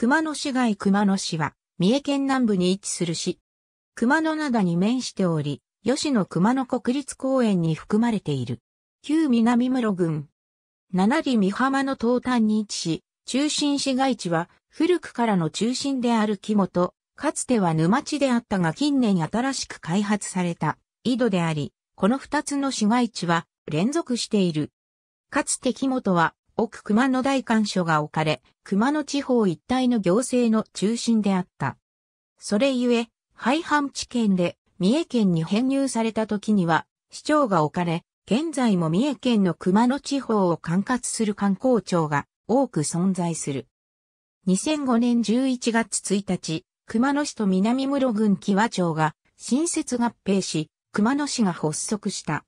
熊野市街熊野市は、三重県南部に位置する市。熊野灘に面しており、吉野熊野国立公園に含まれている。旧南室郡。七里三浜の東端に位置し、中心市街地は古くからの中心である木本、かつては沼地であったが近年新しく開発された井戸であり、この二つの市街地は連続している。かつて木本は奥熊野大官所が置かれ、熊野地方一帯の行政の中心であった。それゆえ、廃藩置県で三重県に編入された時には、市長が置かれ、現在も三重県の熊野地方を管轄する観光庁が多く存在する。2005年11月1日、熊野市と南室郡木和町が新設合併し、熊野市が発足した。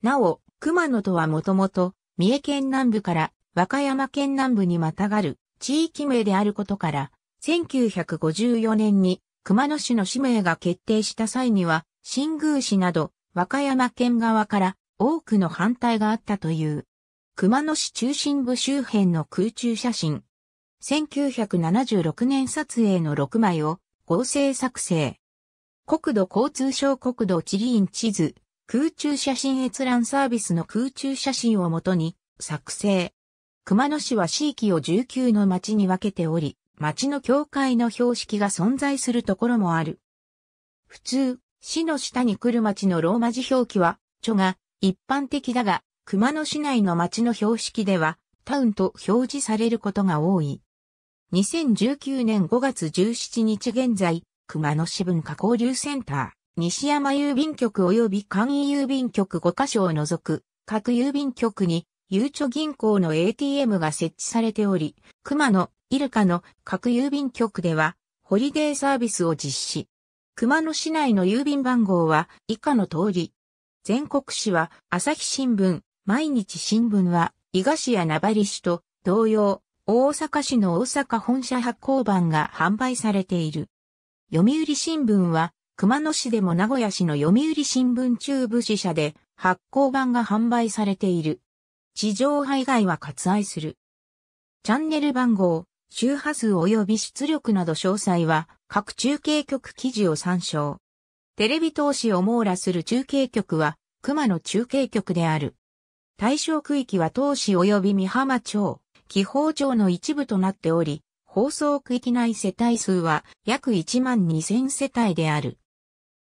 なお、熊野とはもともと三重県南部から和歌山県南部にまたがる地域名であることから、1954年に熊野市の氏名が決定した際には、新宮市など和歌山県側から多くの反対があったという。熊野市中心部周辺の空中写真。1976年撮影の6枚を合成作成。国土交通省国土地理院地図空中写真閲覧サービスの空中写真をもとに作成。熊野市は地域を19の町に分けており、町の境界の標識が存在するところもある。普通、市の下に来る町のローマ字表記は、著が一般的だが、熊野市内の町の標識では、タウンと表示されることが多い。2019年5月17日現在、熊野市文化交流センター。西山郵便局及び簡易郵便局5カ所を除く各郵便局にゆうちょ銀行の ATM が設置されており、熊野、イルカの各郵便局ではホリデーサービスを実施。熊野市内の郵便番号は以下の通り。全国紙は朝日新聞、毎日新聞は伊賀市や名張市と同様、大阪市の大阪本社発行版が販売されている。読売新聞は熊野市でも名古屋市の読売新聞中部支社で発行版が販売されている。地上波以外は割愛する。チャンネル番号、周波数及び出力など詳細は各中継局記事を参照。テレビ投資を網羅する中継局は熊野中継局である。対象区域は投資及び三浜町、紀宝町の一部となっており、放送区域内世帯数は約1万2000世帯である。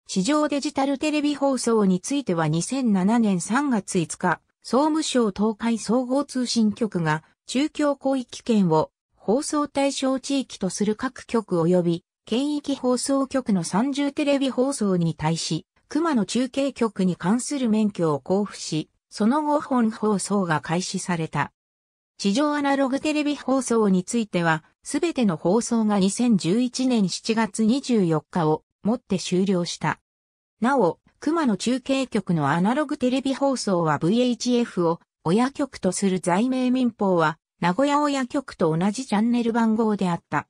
市場デジタルテレビ放送については2007年3月5日、総務省東海総合通信局が中京広域圏を放送対象地域とする各局及び県域放送局の30テレビ放送に対し、熊野中継局に関する免許を交付し、その後本放送が開始された。地上アナログテレビ放送については、すべての放送が2011年7月24日をもって終了した。なお、熊野中継局のアナログテレビ放送は VHF を親局とする在名民放は、名古屋親局と同じチャンネル番号であった。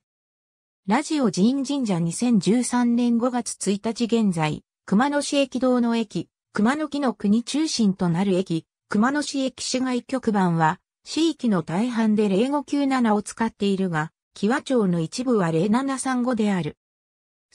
ラジオ神神社2013年5月1日現在、熊野市駅道の駅、熊野木の国中心となる駅、熊野市駅市外局番は、市域の大半で0597を使っているが、木和町の一部は0735である。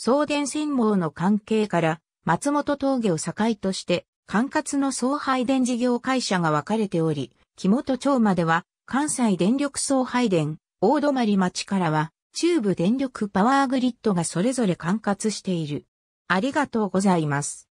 送電線網の関係から、松本峠を境として、管轄の送配電事業会社が分かれており、木本町までは、関西電力送配電、大泊町からは、中部電力パワーグリッドがそれぞれ管轄している。ありがとうございます。